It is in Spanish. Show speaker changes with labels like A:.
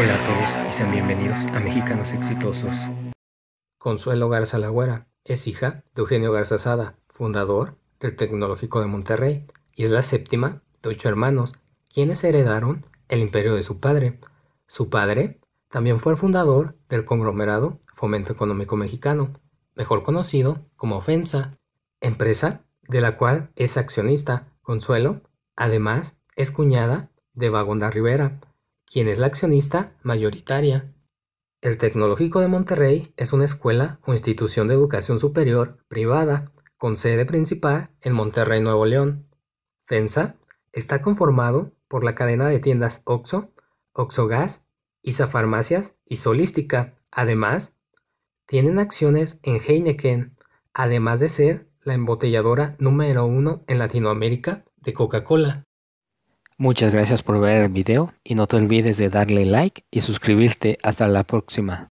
A: Hola a todos y sean bienvenidos a Mexicanos Exitosos. Consuelo Garza Laguera es hija de Eugenio Garza Sada, fundador del Tecnológico de Monterrey, y es la séptima de ocho hermanos, quienes heredaron el imperio de su padre. Su padre también fue el fundador del conglomerado Fomento Económico Mexicano, mejor conocido como OFENSA, empresa de la cual es accionista. Consuelo, además, es cuñada de Vagonda Rivera, quien es la accionista mayoritaria. El Tecnológico de Monterrey es una escuela o institución de educación superior privada con sede principal en Monterrey, Nuevo León. FENSA está conformado por la cadena de tiendas OXO, Gas, ISA Farmacias y Solística. Además, tienen acciones en Heineken, además de ser la embotelladora número uno en Latinoamérica de Coca-Cola. Muchas gracias por ver el video y no te olvides de darle like y suscribirte. Hasta la próxima.